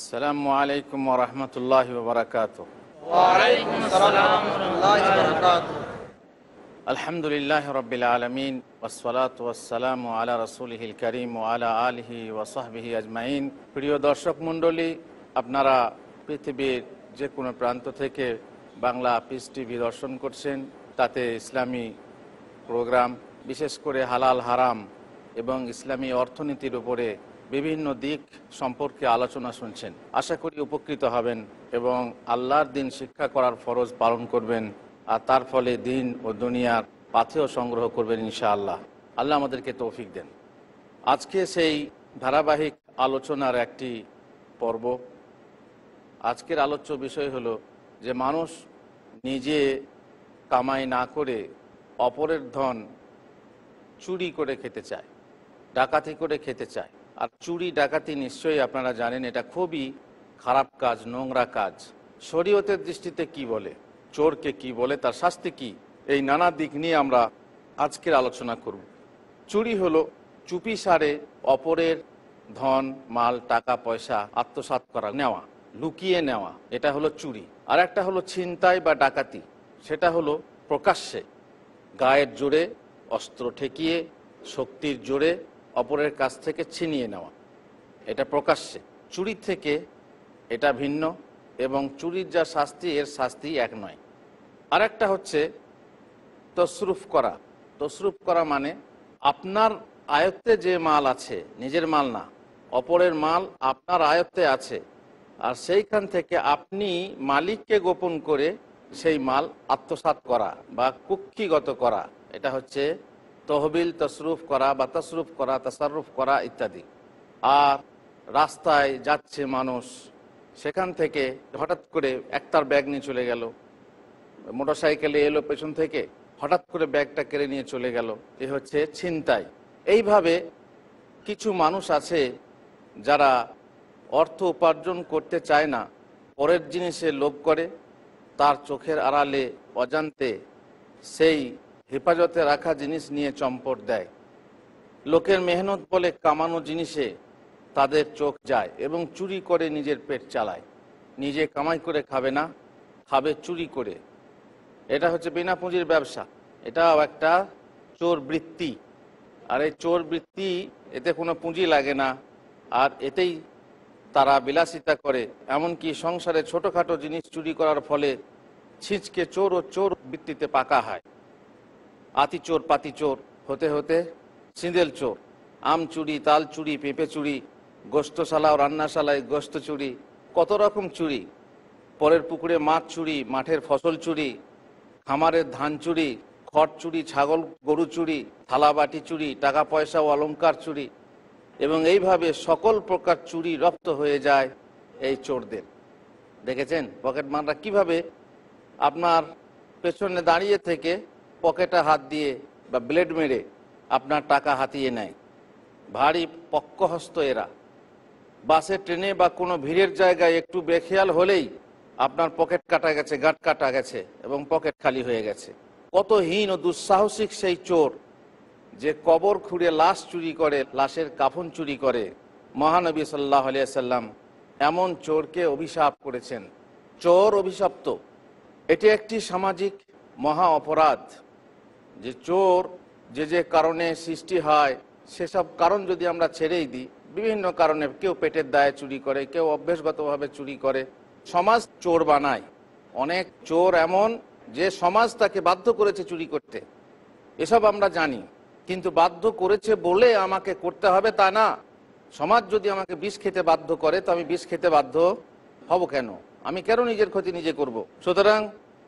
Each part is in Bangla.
আসসালামু আলাইকুম রহমতুল্লাহ ববরকাত আলহামদুলিল্লাহ রবিল আলমিন ওসলাত ওসালাম আলা রসুলহিল করিম আলা আলহি ওসাহবিহি আজমাইন প্রিয় দর্শক মণ্ডলী আপনারা পৃথিবীর যে কোনো প্রান্ত থেকে বাংলা পিস টিভি দর্শন করছেন তাতে ইসলামী প্রোগ্রাম বিশেষ করে হালাল হারাম এবং ইসলামী অর্থনীতির উপরে বিভিন্ন দিক সম্পর্কে আলোচনা শুনছেন আশা করি উপকৃত হবেন এবং আল্লাহর দিন শিক্ষা করার ফরজ পালন করবেন আর তার ফলে দিন ও দুনিয়ার পাথেও সংগ্রহ করবেন আল্লাহ আল্লাহ আমাদেরকে তৌফিক দেন আজকে সেই ধারাবাহিক আলোচনার একটি পর্ব আজকের আলোচ্য বিষয় হলো যে মানুষ নিজে কামাই না করে অপরের ধন চুরি করে খেতে চায় ডাকাতি করে খেতে চায় আর চুরি ডাকাতি নিশ্চয়ই আপনারা জানেন এটা খুবই খারাপ কাজ নোংরা কাজ শরীয়তের দৃষ্টিতে কি বলে চোরকে কি বলে তার শাস্তি কি এই নানা দিক নিয়ে আমরা আজকের আলোচনা করব চুরি হলো চুপি সারে অপরের ধন মাল টাকা পয়সা আত্মসাত করা নেওয়া লুকিয়ে নেওয়া এটা হলো চুরি আর একটা হলো ছিনতাই বা ডাকাতি সেটা হলো প্রকাশ্যে গায়ের জোরে অস্ত্র ঠেকিয়ে শক্তির জোরে অপরের কাছ থেকে ছিনিয়ে নেওয়া এটা প্রকাশ্যে চুরি থেকে এটা ভিন্ন এবং চুরির যা শাস্তি এর শাস্তি এক নয় আরেকটা হচ্ছে তসরুফ করা তসরুফ করা মানে আপনার আয়ত্তে যে মাল আছে নিজের মাল না অপরের মাল আপনার আয়ত্তে আছে আর সেইখান থেকে আপনি মালিককে গোপন করে সেই মাল আত্মসাত করা বা কুক্ষিগত করা এটা হচ্ছে তহবিল তসরুফ করা বা তসরুফ করা তাসারুফ করা ইত্যাদি আর রাস্তায় যাচ্ছে মানুষ সেখান থেকে হঠাৎ করে একতার ব্যাগ নিয়ে চলে গেল মোটর সাইকেলে এলো পেছন থেকে হঠাৎ করে ব্যাগটা কেড়ে নিয়ে চলে গেল এ হচ্ছে ছিনতাই এইভাবে কিছু মানুষ আছে যারা অর্থ উপার্জন করতে চায় না পরের জিনিসে লোভ করে তার চোখের আড়ালে অজান্তে সেই হেফাজতে রাখা জিনিস নিয়ে চম্পট দেয় লোকের মেহনত বলে কামানো জিনিসে তাদের চোখ যায় এবং চুরি করে নিজের পেট চালায় নিজে কামাই করে খাবে না খাবে চুরি করে এটা হচ্ছে বিনা পুঁজির ব্যবসা এটাও একটা চোর বৃত্তি আর এই চোর বৃত্তি এতে কোনো পুঁজি লাগে না আর এতেই তারা বিলাসিতা করে এমনকি সংসারে ছোটোখাটো জিনিস চুরি করার ফলে ছিঁচকে চোর ও চোর বৃত্তিতে পাকা হয় আতিচোর পাতিচোর হতে হতে সিঁদেল চোর আম চুরি তাল চুরি পেঁপে চুরি গোস্তশালা ও রান্নাশালায় গোস্ত চুরি কত রকম চুরি পরের পুকুরে মাছ চুরি মাঠের ফসল চুরি খামারের ধান চুরি খড় চুরি ছাগল গরু চুরি থালা বাটি চুরি টাকা পয়সা ও অলঙ্কার চুরি এবং এইভাবে সকল প্রকার চুরি রপ্ত হয়ে যায় এই চোরদের দেখেছেন পকেটমানরা কিভাবে আপনার পেছনে দাঁড়িয়ে থেকে পকেটে হাত দিয়ে বা ব্লেড মেরে আপনার টাকা হাতিয়ে নেয় ভারী পক্ষহস্ত এরা বাসে ট্রেনে বা কোনো ভিড়ের জায়গায় একটু বেখেয়াল হলেই আপনার পকেট কাটা গেছে গাঁট কাটা গেছে এবং পকেট খালি হয়ে গেছে কত হীন ও দুঃসাহসিক সেই চোর যে কবর খুঁড়ে লাশ চুরি করে লাশের কাফন চুরি করে মহানবী সাল্লাহ সাল্লাম এমন চোরকে অভিশাপ করেছেন চোর অভিশপ্ত এটি একটি সামাজিক মহা অপরাধ যে চোর যে যে কারণে সৃষ্টি হয় সেসব কারণ যদি আমরা ছেড়েই দিই বিভিন্ন কারণে কেউ পেটের দায়ে চুরি করে কেউ অভ্যেসগতভাবে চুরি করে সমাজ চোর বানায় অনেক চোর এমন যে সমাজ তাকে বাধ্য করেছে চুরি করতে এসব আমরা জানি কিন্তু বাধ্য করেছে বলে আমাকে করতে হবে তা না সমাজ যদি আমাকে বিষ খেতে বাধ্য করে তো আমি বিষ খেতে বাধ্য হব কেন আমি কেন নিজের ক্ষতি নিজে করব। সুতরাং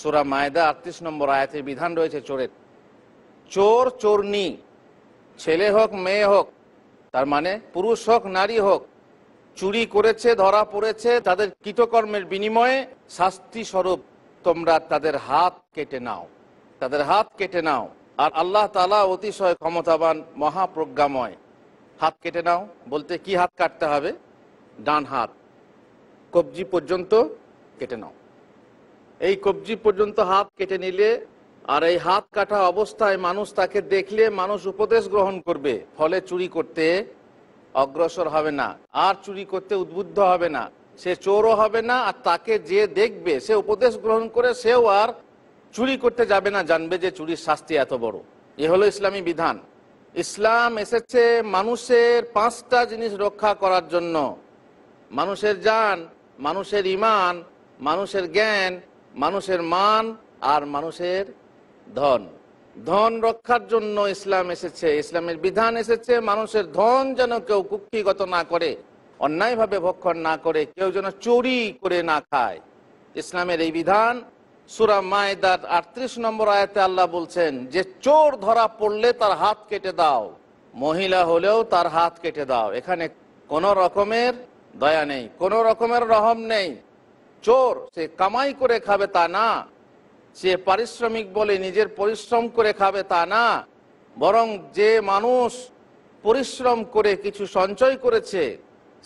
সোরা মায়দা আটত্রিশ নম্বর আয়াতের বিধান রয়েছে চোরের চোর চোরনি ছেলে হোক মেয়ে হোক তার মানে পুরুষ হোক নারী হোক চুরি করেছে ধরা পড়েছে তাদের কৃতকর্মের বিনিময়ে শাস্তি স্বরূপ তোমরা তাদের হাত কেটে নাও তাদের হাত কেটে নাও আর আল্লাহ তালা অতিশয় ক্ষমতাবান মহাপ্রজ্ঞাময় হাত কেটে নাও বলতে কি হাত কাটতে হবে ডান হাত কবজি পর্যন্ত কেটে নাও এই কবজি পর্যন্ত হাত কেটে নিলে আর এই হাত কাটা অবস্থায় মানুষ তাকে দেখলে মানুষ উপদেশ গ্রহণ করবে ফলে চুরি করতে অগ্রসর হবে না আর চুরি করতে উদ্বুদ্ধ হবে না সে চোরও হবে না আর তাকে যে দেখবে সে উপদেশ গ্রহণ করে সেও আর চুরি করতে যাবে না জানবে যে চুরির শাস্তি এত বড় এ হলো ইসলামী বিধান ইসলাম এসেছে মানুষের পাঁচটা জিনিস রক্ষা করার জন্য মানুষের যান মানুষের ইমান মানুষের জ্ঞান মানুষের মান আর মানুষের ধন ধন রক্ষার জন্য ইসলাম এসেছে ইসলামের বিধান এসেছে মানুষের ধন যেন কেউ কুক্ষিগত না করে অন্যায়ভাবে ভক্ষণ না করে কেউ যেন চুরি করে না খায় ইসলামের এই বিধান সুরা মায়দার আটত্রিশ নম্বর আয়তে আল্লাহ বলছেন যে চোর ধরা পড়লে তার হাত কেটে দাও মহিলা হলেও তার হাত কেটে দাও এখানে কোনো রকমের দয়া নেই কোনো রকমের রহম নেই চোর সে কামাই করে খাবে তা না সে পারিশ্রমিক বলে নিজের পরিশ্রম করে খাবে তা না বরং যে মানুষ পরিশ্রম করে কিছু সঞ্চয় করেছে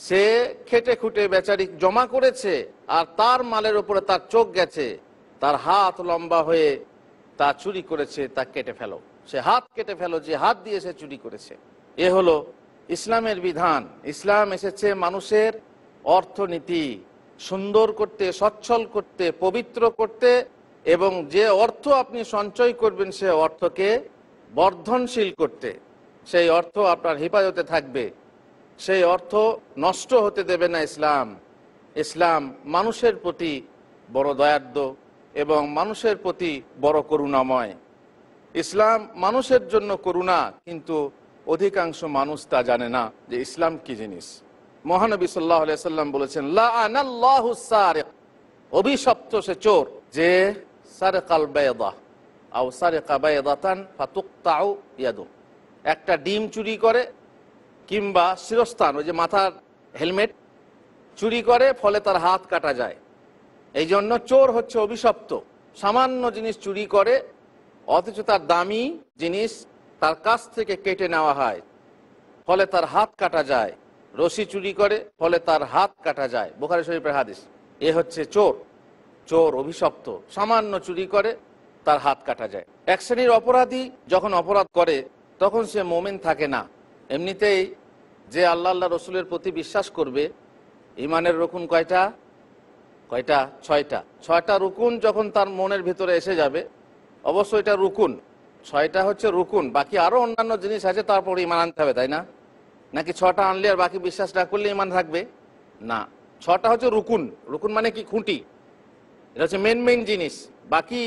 সে খেটে খুটে বেচারি জমা করেছে আর তার মালের উপরে তার চোখ গেছে তার হাত লম্বা হয়ে তা চুরি করেছে তা কেটে ফেলো সে হাত কেটে ফেলো যে হাত দিয়ে সে চুরি করেছে এ হলো ইসলামের বিধান ইসলাম এসেছে মানুষের অর্থনীতি সুন্দর করতে সচ্ছল করতে পবিত্র করতে এবং যে অর্থ আপনি সঞ্চয় করবেন সে অর্থকে বর্ধনশীল করতে সেই অর্থ আপনার হেফাজতে থাকবে সেই অর্থ নষ্ট হতে দেবে না ইসলাম ইসলাম মানুষের প্রতি বড় দয়ার্দ এবং মানুষের প্রতি বড় করুণাময় ইসলাম মানুষের জন্য করুণা কিন্তু অধিকাংশ মানুষ তা জানে না যে ইসলাম কি জিনিস মহানবী সাল্লাহ সাল্লাম বলেছেন লারেক অভিশপ্ত সে চোর যে ইয়াদু একটা ডিম চুরি করে কিংবা শিরস্থান ওই যে মাথার হেলমেট চুরি করে ফলে তার হাত কাটা যায় এই জন্য চোর হচ্ছে অভিশপ্ত সামান্য জিনিস চুরি করে অথচ তার দামি জিনিস তার কাছ থেকে কেটে নেওয়া হয় ফলে তার হাত কাটা যায় রশি চুরি করে ফলে তার হাত কাটা যায় বোখারি শরীফের হাদিস এ হচ্ছে চোর চোর অভিশপ্ত সামান্য চুরি করে তার হাত কাটা যায় এক শ্রেণীর অপরাধী যখন অপরাধ করে তখন সে মোমেন থাকে না এমনিতেই যে আল্লাহ আল্লাহ রসুলের প্রতি বিশ্বাস করবে ইমানের রকুন কয়টা কয়টা ছয়টা ছয়টা রুকুন যখন তার মনের ভিতরে এসে যাবে অবশ্য এটা রুকুন ছয়টা হচ্ছে রুকুন বাকি আরও অন্যান্য জিনিস আছে তারপর ইমান আনতে হবে তাই না নাকি ছটা আনলে আর বাকি বিশ্বাস না করলে ইমান থাকবে না ছটা হচ্ছে রুকুন রুকুন মানে কি খুঁটি এটা হচ্ছে মেন মেন জিনিস বাকি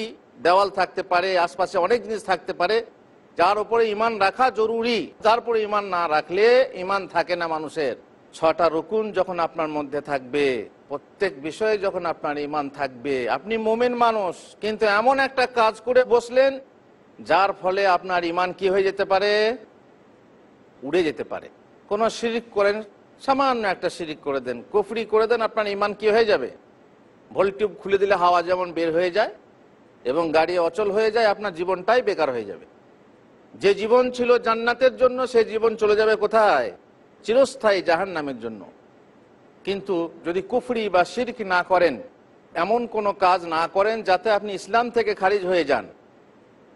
দেওয়াল থাকতে পারে আশপাশে অনেক জিনিস থাকতে পারে যার উপরে ইমান রাখা জরুরি যার উপরে ইমান না রাখলে ইমান থাকে না মানুষের ছটা রুকুন যখন আপনার মধ্যে থাকবে প্রত্যেক বিষয়ে যখন আপনার ইমান থাকবে আপনি মোমেন মানুষ কিন্তু এমন একটা কাজ করে বসলেন যার ফলে আপনার ইমান কি হয়ে যেতে পারে উড়ে যেতে পারে কোনো শিরিক করেন সামান্য একটা শিরিক করে দেন কুফরি করে দেন আপনার ইমান কি হয়ে যাবে ভোল্টিউব খুলে দিলে হাওয়া যেমন বের হয়ে যায় এবং গাড়ি অচল হয়ে যায় আপনার জীবনটাই বেকার হয়ে যাবে যে জীবন ছিল জান্নাতের জন্য সে জীবন চলে যাবে কোথায় চিরস্থায়ী জাহান নামের জন্য কিন্তু যদি কুফরি বা শিরক না করেন এমন কোনো কাজ না করেন যাতে আপনি ইসলাম থেকে খারিজ হয়ে যান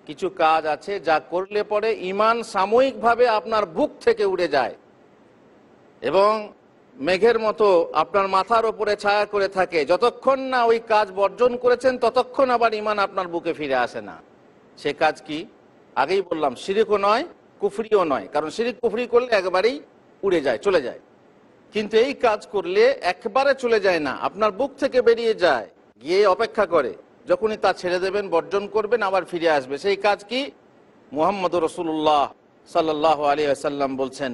কিছু কাজ আছে যা করলে পরে ইমান সাময়িকভাবে আপনার বুক থেকে উড়ে যায় এবং মেঘের মতো আপনার মাথার ওপরে ছায়া করে থাকে যতক্ষণ না ওই কাজ বর্জন করেছেন ততক্ষণ আবার ইমান আপনার বুকে ফিরে আসে না সে কাজ কি আগেই বললাম সিরিকও নয় কুফরিও নয় কারণ সিরিক কুফরি করলে একবারেই উড়ে যায় চলে যায় কিন্তু এই কাজ করলে একবারে চলে যায় না আপনার বুক থেকে বেরিয়ে যায় গিয়ে অপেক্ষা করে যখনই তা ছেড়ে দেবেন বর্জন করবেন আবার ফিরে আসবে সেই কাজ কি মোহাম্মদ রসুল্লাহ সাল্লাহ আলী আসাল্লাম বলছেন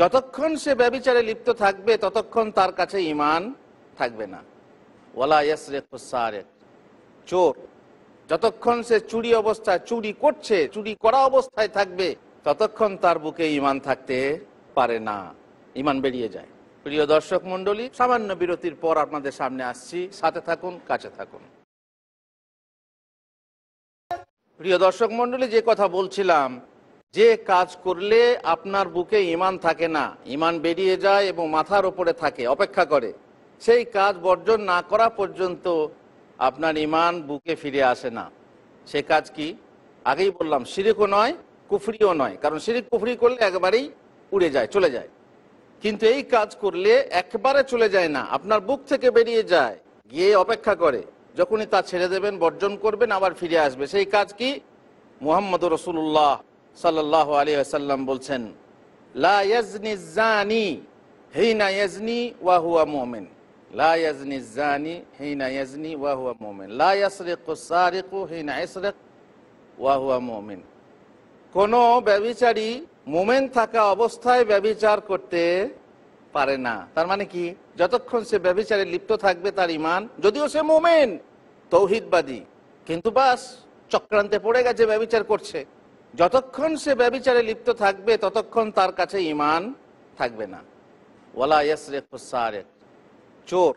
যতক্ষণ সে ব্যবিচারে লিপ্ত থাকবে ততক্ষণ তার কাছে ইমান থাকবে না ওলা চোর যতক্ষণ সে চুরি অবস্থায় চুরি করছে চুরি করা অবস্থায় থাকবে ততক্ষণ তার বুকে ইমান থাকতে পারে না ইমান বেরিয়ে যায় প্রিয় দর্শক মন্ডলী সামান্য বিরতির পর আপনাদের সামনে আসছি সাথে থাকুন কাছে থাকুন প্রিয় দর্শক মন্ডলী যে কথা বলছিলাম যে কাজ করলে আপনার বুকে ইমান থাকে না ইমান বেরিয়ে যায় এবং মাথার ওপরে থাকে অপেক্ষা করে সেই কাজ বর্জন না করা পর্যন্ত আপনার ইমান বুকে ফিরে আসে না সে কাজ কি আগেই বললাম সিরিকও নয় কুফরিও নয় কারণ সিরিক কুফরি করলে একবারেই উড়ে যায় চলে যায় কিন্তু এই কাজ করলে একবারে চলে যায় না আপনার বুক থেকে বেরিয়ে যায় গিয়ে অপেক্ষা করে যখনই তা ছেড়ে দেবেন বর্জন করবেন আবার ফিরে আসবে সেই কাজ কি মোহাম্মদ রসুল্লাহ সাল্লাহ আলী আসাল্লাম বলছেন লাজনি জানি হিনা ইয়াজনি ওয়াহুয়া মোমেন লাজনি জানি হিনা ইয়াজনি ওয়াহুয়া মোমেন লাসরেকু সারেকু হিনা ইসরেক ওয়াহুয়া মোমেন কোনো ব্যবিচারী মোমেন থাকা অবস্থায় ব্যবিচার করতে পারে না তার মানে কি যতক্ষণ সে ব্যবচারে লিপ্ত থাকবে তার ইমান যদিও সে মোমেন তৌহিদবাদী কিন্তু বাস চক্রান্তে পড়ে গেছে ব্যবচার করছে যতক্ষণ সে ব্যবিচারে লিপ্ত থাকবে ততক্ষণ তার কাছে ইমান থাকবে না ওলা চোর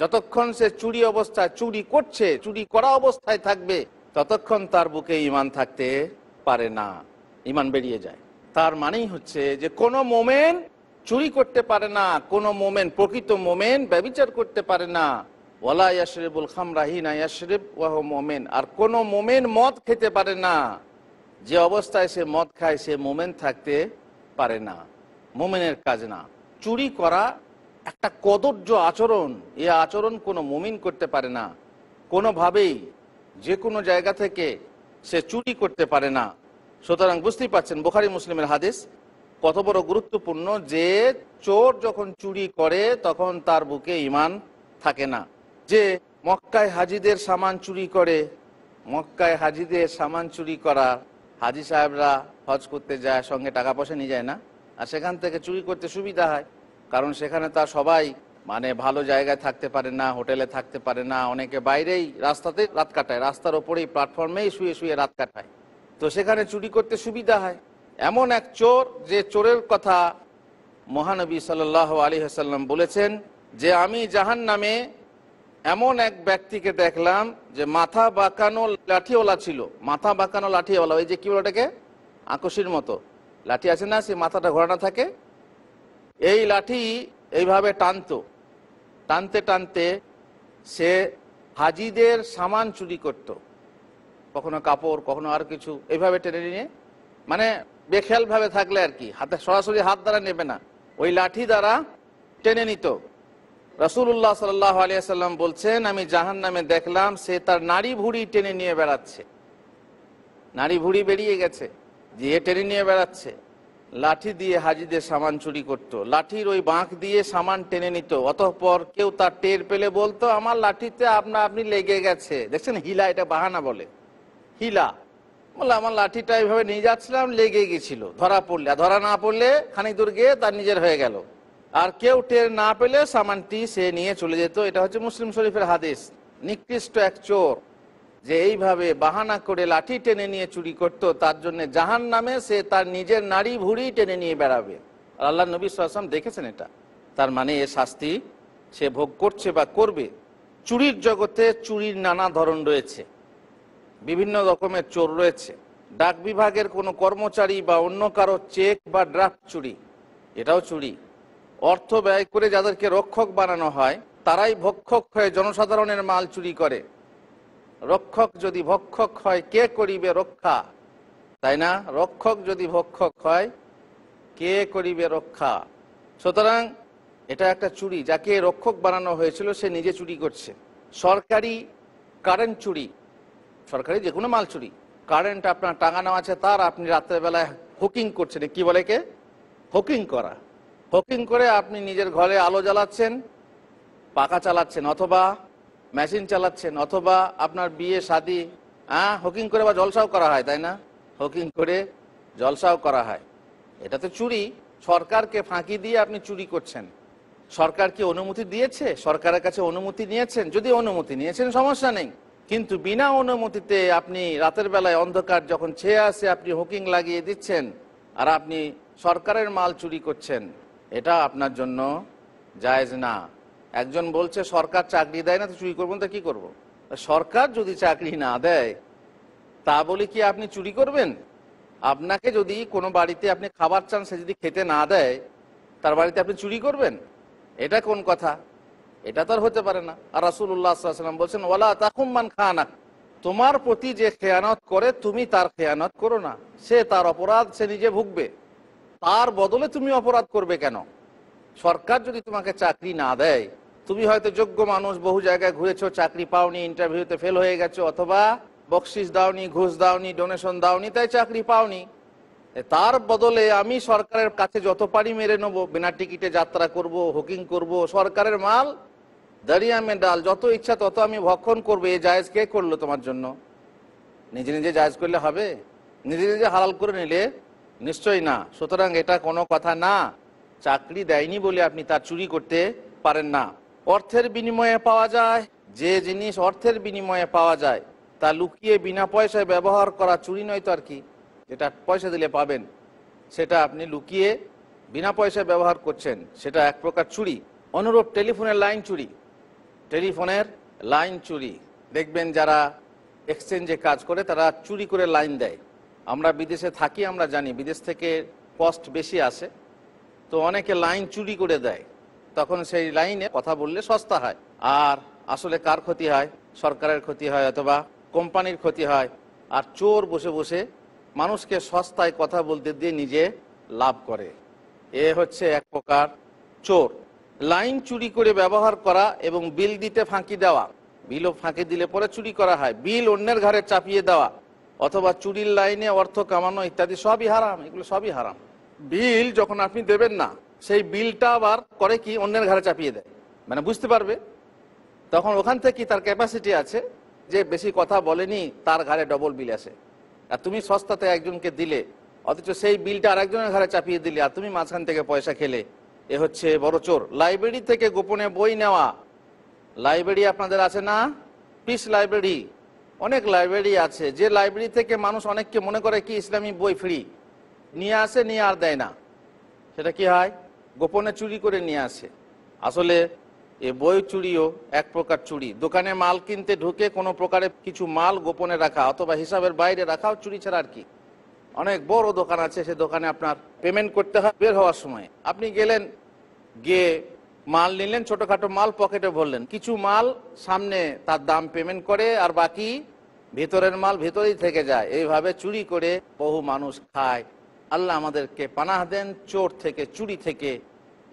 যতক্ষণ সে চুরি অবস্থায় চুরি করছে চুরি করা অবস্থায় থাকবে ততক্ষণ তার বুকে ইমান থাকতে পারে না ইমান বেরিয়ে যায় তার মানেই হচ্ছে যে কোনো মোমেন চুরি করতে পারে না কোনো মোমেন প্রকৃত মোমেন ব্যবিচার করতে পারে না ওলা ইয়াশরেবুল খামরাহিনা ইয়াশরেব ওয়াহ মোমেন আর কোনো মোমেন মদ খেতে পারে না যে অবস্থায় সে মদ খায় সে মোমেন থাকতে পারে না মোমেনের কাজ না চুরি করা একটা কদর্য আচরণ এ আচরণ কোনো মুমিন করতে পারে না কোনোভাবেই যে কোনো জায়গা থেকে সে চুরি করতে পারে না সুতরাং বুঝতেই পারছেন বোখারি মুসলিমের হাদিস কত বড় গুরুত্বপূর্ণ যে চোর যখন চুরি করে তখন তার বুকে ইমান থাকে না যে মক্কায় হাজিদের সামান চুরি করে মক্কায় হাজিদের সামান চুরি করা হাজি সাহেবরা হজ করতে যায় সঙ্গে টাকা পয়সা নিয়ে যায় না আর সেখান থেকে চুরি করতে সুবিধা হয় কারণ সেখানে তা সবাই মানে ভালো জায়গায় থাকতে পারে না হোটেলে থাকতে পারে না অনেকে বাইরেই রাস্তাতে রাত কাটায় রাস্তার ওপরেই প্ল্যাটফর্মেই শুয়ে শুয়ে রাত কাটায় তো সেখানে চুরি করতে সুবিধা হয় এমন এক চোর যে চোরের কথা মহানবী সাল আলী হাসাল্লাম বলেছেন যে আমি জাহান নামে এমন এক ব্যক্তিকে দেখলাম যে মাথা বাঁকানো লাঠিওয়ালা ছিল মাথা বাঁকানো লাঠিওয়ালা ওই যে কি বলে ওটাকে মতো লাঠি আছে না সে মাথাটা ঘোরানো থাকে এই লাঠি এইভাবে টানত টানতে টানতে সে হাজিদের সামান চুরি করত কখনো কাপড় কখনো আর কিছু এইভাবে টেনে নিয়ে মানে বেখেয়ালভাবে থাকলে আর কি হাতে সরাসরি হাত দ্বারা নেবে না ওই লাঠি দ্বারা টেনে নিত রাসুল্লাহ সাল্লাহ আলিয়াল্লাম বলছেন আমি জাহান নামে দেখলাম সে তার নারী ভুড়ি টেনে নিয়ে বেড়াচ্ছে নারী ভুড়ি বেরিয়ে গেছে যে টেনে নিয়ে বেড়াচ্ছে লাঠি দিয়ে হাজিদের সামান চুরি করত। লাঠির ওই বাঁক দিয়ে সামান টেনে নিত অতঃপর কেউ তার টের পেলে বলতো আমার লাঠিতে আপনা আপনি লেগে গেছে দেখছেন হিলা এটা বাহানা বলে হিলা বললো আমার লাঠিটা এইভাবে নিয়ে যাচ্ছিলাম লেগে গেছিল ধরা পড়লে ধরা না পড়লে খানিক দূর গিয়ে তার নিজের হয়ে গেল আর কেউ টের না পেলে সামানটি সে নিয়ে চলে যেত এটা হচ্ছে মুসলিম শরীফের হাদিস নিকৃষ্ট এক চোর যে এইভাবে বাহানা করে লাঠি টেনে নিয়ে চুরি করত তার জন্য জাহান নামে সে তার নিজের নারী ভুড়ি টেনে নিয়ে বেড়াবে আর আল্লাহ নবী সাল্লাম দেখেছেন এটা তার মানে এ শাস্তি সে ভোগ করছে বা করবে চুরির জগতে চুরির নানা ধরন রয়েছে বিভিন্ন রকমের চোর রয়েছে ডাক বিভাগের কোনো কর্মচারী বা অন্য কারো চেক বা ড্রাফট চুরি এটাও চুরি অর্থ ব্যয় করে যাদেরকে রক্ষক বানানো হয় তারাই ভক্ষক হয়ে জনসাধারণের মাল চুরি করে রক্ষক যদি ভক্ষক হয় কে করিবে রক্ষা তাই না রক্ষক যদি ভক্ষক হয় কে করিবে রক্ষা সুতরাং এটা একটা চুরি যাকে রক্ষক বানানো হয়েছিল সে নিজে চুরি করছে সরকারি কারেন্ট চুরি সরকারি যে কোনো মাল চুরি কারেন্ট আপনার টাঙানো আছে তার আপনি রাত্রেবেলায় হুকিং করছেন কি বলে কে হুকিং করা হকিং করে আপনি নিজের ঘরে আলো জ্বালাচ্ছেন পাকা চালাচ্ছেন অথবা মেশিন চালাচ্ছেন অথবা আপনার বিয়ে শাদি হ্যাঁ হকিং করে বা জলসাও করা হয় তাই না হকিং করে জলসাও করা হয় এটা তো চুরি সরকারকে ফাঁকি দিয়ে আপনি চুরি করছেন সরকার কি অনুমতি দিয়েছে সরকারের কাছে অনুমতি নিয়েছেন যদি অনুমতি নিয়েছেন সমস্যা নেই কিন্তু বিনা অনুমতিতে আপনি রাতের বেলায় অন্ধকার যখন ছেয়ে আসে আপনি হকিং লাগিয়ে দিচ্ছেন আর আপনি সরকারের মাল চুরি করছেন এটা আপনার জন্য জায়েজ না একজন বলছে সরকার চাকরি দেয় না তো চুরি করবেন তা কী করব সরকার যদি চাকরি না দেয় তা বলে কি আপনি চুরি করবেন আপনাকে যদি কোনো বাড়িতে আপনি খাবার চান সে যদি খেতে না দেয় তার বাড়িতে আপনি চুরি করবেন এটা কোন কথা এটা তো আর হতে পারে না আর উল্লাহাম বলছেন ওলা তাকুম্মান খানা তোমার প্রতি যে খেয়ানত করে তুমি তার খেয়ানত করো না সে তার অপরাধ সে নিজে ভুগবে তার বদলে তুমি অপরাধ করবে কেন সরকার যদি তোমাকে চাকরি না দেয় তুমি হয়তো যোগ্য মানুষ বহু জায়গায় ঘুরেছো চাকরি পাওনি ইন্টারভিউতে ফেল হয়ে গেছো অথবা বকশিস দাওনি ঘুষ দাওনি ডোনেশন দাওনি তাই চাকরি পাওনি তার বদলে আমি সরকারের কাছে যত পারি মেরে নেবো বিনা টিকিটে যাত্রা করব হুকিং করব সরকারের মাল দাঁড়িয়ামে ডাল যত ইচ্ছা তত আমি ভক্ষণ করবো এই জায়জ কে করলো তোমার জন্য নিজে নিজে জায়জ করলে হবে নিজে নিজে হালাল করে নিলে নিশ্চয়ই না সুতরাং এটা কোনো কথা না চাকরি দেয়নি বলে আপনি তা চুরি করতে পারেন না অর্থের বিনিময়ে পাওয়া যায় যে জিনিস অর্থের বিনিময়ে পাওয়া যায় তা লুকিয়ে বিনা পয়সায় ব্যবহার করা চুরি নয় তো আর কি যেটা পয়সা দিলে পাবেন সেটা আপনি লুকিয়ে বিনা পয়সায় ব্যবহার করছেন সেটা এক প্রকার চুরি অনুরূপ টেলিফোনের লাইন চুরি টেলিফোনের লাইন চুরি দেখবেন যারা এক্সচেঞ্জে কাজ করে তারা চুরি করে লাইন দেয় আমরা বিদেশে থাকি আমরা জানি বিদেশ থেকে কস্ট বেশি আসে তো অনেকে লাইন চুরি করে দেয় তখন সেই লাইনে কথা বললে সস্তা হয় আর আসলে কার ক্ষতি হয় সরকারের ক্ষতি হয় অথবা কোম্পানির ক্ষতি হয় আর চোর বসে বসে মানুষকে সস্তায় কথা বলতে দিয়ে নিজে লাভ করে এ হচ্ছে এক প্রকার চোর লাইন চুরি করে ব্যবহার করা এবং বিল দিতে ফাঁকি দেওয়া বিলও ফাঁকি দিলে পরে চুরি করা হয় বিল অন্যের ঘরে চাপিয়ে দেওয়া অথবা চুরির লাইনে অর্থ কামানো ইত্যাদি সবই হারাম এগুলো সবই হারাম বিল যখন আপনি দেবেন না সেই বিলটা আবার করে কি অন্যের ঘরে চাপিয়ে দেয় মানে বুঝতে পারবে তখন ওখান থেকে তার ক্যাপাসিটি আছে যে বেশি কথা বলেনি তার ঘরে ডবল বিল আসে আর তুমি সস্তাতে একজনকে দিলে অথচ সেই বিলটা আর একজনের ঘরে চাপিয়ে দিলে আর তুমি মাঝখান থেকে পয়সা খেলে এ হচ্ছে বড় চোর লাইব্রেরি থেকে গোপনে বই নেওয়া লাইব্রেরি আপনাদের আছে না পিস লাইব্রেরি অনেক লাইব্রেরি আছে যে লাইব্রেরি থেকে মানুষ অনেককে মনে করে কি ইসলামী বই ফ্রি নিয়ে আসে নিয়ে আর দেয় না সেটা কি হয় গোপনে চুরি করে নিয়ে আসে আসলে এ বই চুরিও এক প্রকার চুরি দোকানে মাল কিনতে ঢুকে কোনো প্রকারে কিছু মাল গোপনে রাখা অথবা হিসাবের বাইরে রাখাও চুরি ছাড়া আর কি অনেক বড় দোকান আছে সে দোকানে আপনার পেমেন্ট করতে হয় বের হওয়ার সময় আপনি গেলেন গিয়ে মাল নিলেন ছোটখাটো মাল পকেটে ভরলেন কিছু মাল সামনে তার দাম পেমেন্ট করে আর বাকি ভেতরের মাল ভেতরেই থেকে যায় এইভাবে চুরি করে বহু মানুষ খায় আল্লাহ আমাদেরকে পানাহ দেন চোর থেকে চুরি থেকে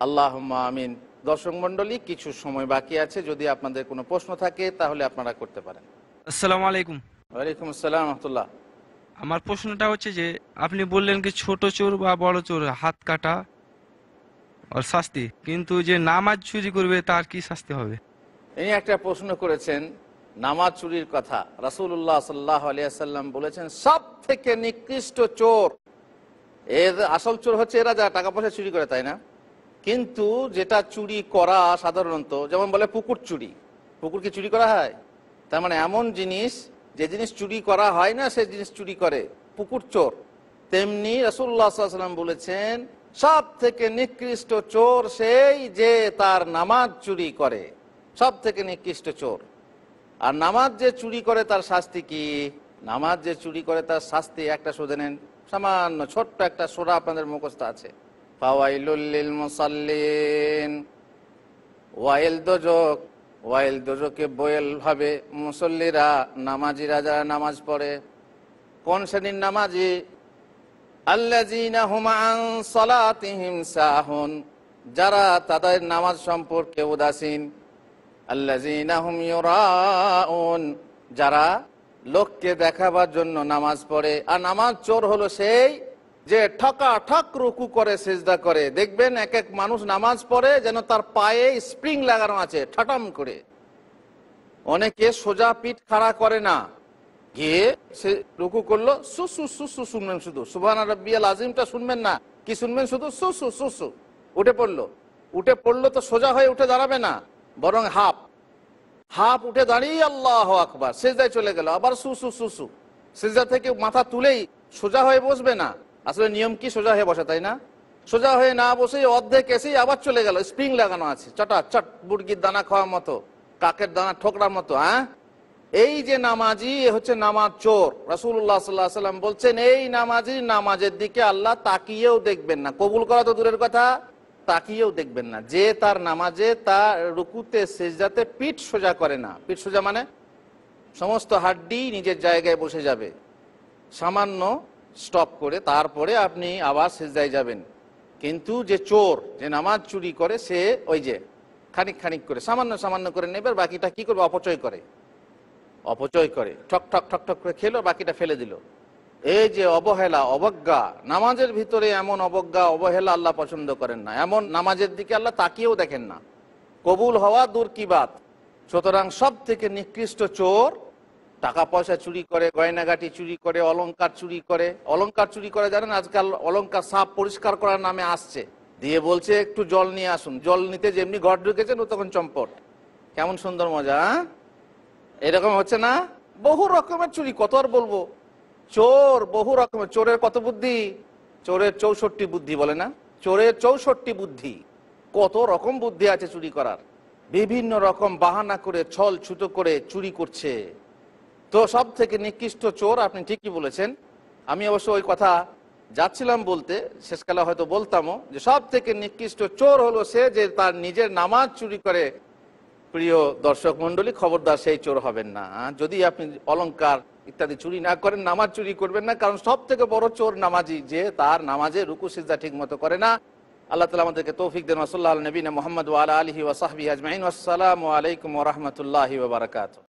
আল্লাহ আমিন দর্শক মন্ডলী কিছু সময় বাকি আছে যদি আপনাদের কোনো প্রশ্ন থাকে তাহলে আপনারা করতে পারেন আসসালামু আলাইকুম ওয়ালাইকুম আসসালাম রহমতুল্লাহ আমার প্রশ্নটা হচ্ছে যে আপনি বললেন কি ছোট চোর বা বড় চোর হাত কাটা শাস্তি কিন্তু যে নামাজ চুরি করবে তার কি শাস্তি হবে তিনি একটা প্রশ্ন করেছেন নামাজ চুরির কথা রাসুল্লাহ সাল্লাহ আলিয়াল্লাম বলেছেন সব থেকে নিকৃষ্ট চোর এর আসল চোর হচ্ছে এরা যা টাকা পয়সা চুরি করে তাই না কিন্তু যেটা চুরি করা সাধারণত যেমন বলে পুকুর চুরি পুকুর কি চুরি করা হয় তার মানে এমন জিনিস যে জিনিস চুরি করা হয় না সে জিনিস চুরি করে পুকুর চোর তেমনি রসুল্লাহ সাল্লাম বলেছেন সব থেকে নিকৃষ্ট চোর সেই যে তার নামাজ চুরি করে সব থেকে নিকৃষ্ট চোর আর নামাজ যে চুরি করে তার শাস্তি কি নামাজ যে চুরি করে তার শাস্তি একটা শুধু নেন সামান্য ছোট্ট একটা সোরা আপনাদের মুখস্থ আছে মুসাল্লিন দোজক দোজকে মুসল্লিরা নামাজিরা যারা নামাজ পড়ে কোন শ্রেণীর নামাজি যারা তাদের নামাজ সম্পর্কে উদাসীন আল্লাহ যারা লোককে দেখাবার জন্য নামাজ পড়ে আর নামাজ চোর হলো সেই যে ঠকা ঠক রুকু করে সেজদা করে দেখবেন এক এক মানুষ নামাজ পড়ে যেন তার পায়ে স্প্রিং লাগানো আছে ঠাটাম করে অনেকে সোজা পিঠ খাড়া করে না গিয়ে সে রুকু করলো সুসু সুসু শুনবেন শুধু সুবাহ রব্বিয়াল আজিমটা শুনবেন না কি শুনবেন শুধু সুসু সুসু উঠে পড়লো উঠে পড়লো তো সোজা হয়ে উঠে দাঁড়াবে না বরং হাফ হাফ উঠে দাঁড়িয়ে আল্লাহ আকবার সেজায় চলে গেল আবার সুসু সুসু সেজা থেকে মাথা তুলেই সোজা হয়ে বসবে না আসলে নিয়ম কি সোজা হয়ে বসে তাই না সোজা হয়ে না বসে অর্ধেক এসেই আবার চলে গেল স্প্রিং লাগানো আছে চটা চট মুরগির দানা খাওয়ার মতো কাকের দানা ঠোকরার মতো হ্যাঁ এই যে নামাজি হচ্ছে নামাজ চোর রাসুল্লাহ সাল্লাহ সাল্লাম বলছেন এই নামাজি নামাজের দিকে আল্লাহ তাকিয়েও দেখবেন না কবুল করা তো দূরের কথা তাকিয়েও দেখবেন না যে তার নামাজে তার রুকুতে সেজদাতে পিঠ সোজা করে না পিঠ সোজা মানে সমস্ত হাড্ডি নিজের জায়গায় বসে যাবে সামান্য স্টপ করে তারপরে আপনি আবার সেজদায় যাবেন কিন্তু যে চোর যে নামাজ চুরি করে সে ওই যে খানিক খানিক করে সামান্য সামান্য করে নেবে বাকিটা কি করবে অপচয় করে অপচয় করে ঠক ঠক ঠক ঠক করে খেলো বাকিটা ফেলে দিল এই যে অবহেলা অবজ্ঞা নামাজের ভিতরে এমন অবজ্ঞা অবহেলা আল্লাহ পছন্দ করেন না এমন নামাজের দিকে আল্লাহ তাকিয়েও দেখেন না কবুল হওয়া দূর কি বাত সুতরাং সব থেকে নিকৃষ্ট চোর টাকা পয়সা চুরি করে গয়নাগাটি চুরি করে অলঙ্কার চুরি করে অলঙ্কার চুরি করে জানেন আজকাল অলঙ্কার সাপ পরিষ্কার করার নামে আসছে দিয়ে বলছে একটু জল নিয়ে আসুন জল নিতে যেমনি ঘর ঢুকেছেন ও তখন চম্পট কেমন সুন্দর মজা হ্যাঁ এরকম হচ্ছে না বহু রকমের চুরি কত আর বলবো চোর বহু রকমের চোরের কত বুদ্ধি চোরের চৌষট্টি বুদ্ধি বলে না চোরের চৌষট্টি বুদ্ধি কত রকম বুদ্ধি আছে চুরি করার বিভিন্ন রকম বাহানা করে ছল ছুটো করে চুরি করছে তো সব থেকে নিকৃষ্ট চোর আপনি ঠিকই বলেছেন আমি অবশ্য ওই কথা যাচ্ছিলাম বলতে শেষকালে হয়তো বলতামও যে সব থেকে নিকৃষ্ট চোর হলো সে যে তার নিজের নামাজ চুরি করে প্রিয় দর্শক মন্ডলী খবরদার সেই চোর হবেন না যদি আপনি অলঙ্কার ইত্যাদি চুরি না করেন নামাজ চুরি করবেন না কারণ সব থেকে বড় চোর নামাজি যে তার নামাজে রুকু সিজা ঠিক মতো করে না আল্লাহ তালা আমাদেরকে তৌফিক দেন ওসল্লা নবীন মোহাম্মদ ওয়ালা আলহি ওসাহবি আজমাইন আসসালামু আলাইকুম রহমতুল্লাহি বারকাত